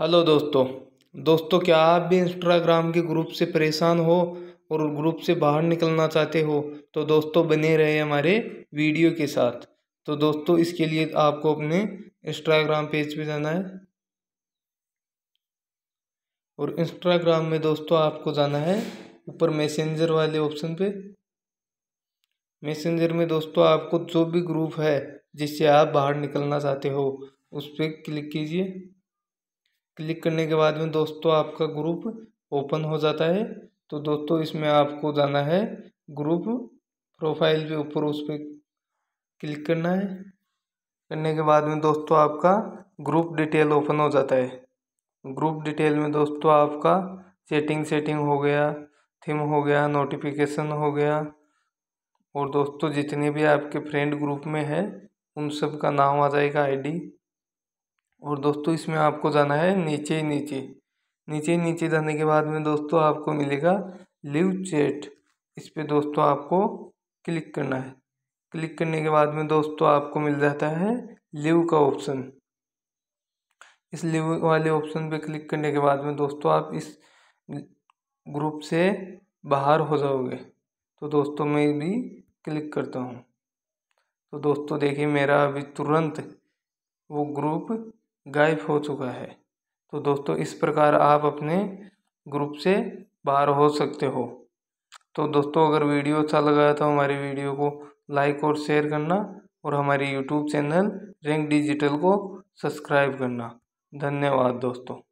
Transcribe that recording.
hello दोस्तों दोस्तों क्या आप भी इंस्टाग्राम के ग्रुप से परेशान हो और ग्रुप से बाहर निकलना चाहते हो तो दोस्तों बने रहे हमारे वीडियो के साथ तो दोस्तों इसके लिए आपको अपने इंस्टाग्राम पेज पे जाना है और इंस्टाग्राम में दोस्तों आपको जाना है ऊपर मैसेंजर वाले ऑप्शन पे मैसेंजर में दोस्तों आपको जो भी ग्रुप है जिससे आप बाहर निकलना चाहते हो उस पर क्लिक कीजिए क्लिक करने के बाद में दोस्तों आपका ग्रुप ओपन हो जाता है तो दोस्तों इसमें आपको जाना है ग्रुप प्रोफाइल के ऊपर उस पर क्लिक करना है करने के बाद में दोस्तों आपका ग्रुप डिटेल ओपन हो जाता है ग्रुप डिटेल में दोस्तों आपका सेटिंग सेटिंग हो गया थीम हो गया नोटिफिकेशन हो गया और दोस्तों जितने भी आपके फ्रेंड ग्रुप में है उन सब का नाम आ जाएगा आईडी और दोस्तों इसमें आपको जाना है नीचे नीचे नीचे नीचे जाने के बाद में दोस्तों आपको मिलेगा लिव चैट इस पर दोस्तों आपको क्लिक करना है क्लिक करने के बाद में दोस्तों आपको मिल जाता है लिव का ऑप्शन इस लिव वाले ऑप्शन पे क्लिक करने के बाद में दोस्तों आप इस ग्रुप से बाहर हो जाओगे तो दोस्तों मैं भी क्लिक करता हूँ तो दोस्तों देखिए मेरा अभी तुरंत वो ग्रुप गायब हो चुका है तो दोस्तों इस प्रकार आप अपने ग्रुप से बाहर हो सकते हो तो दोस्तों अगर वीडियो अच्छा लगा तो हमारी वीडियो को लाइक और शेयर करना और हमारे यूट्यूब चैनल रैंक डिजिटल को सब्सक्राइब करना धन्यवाद दोस्तों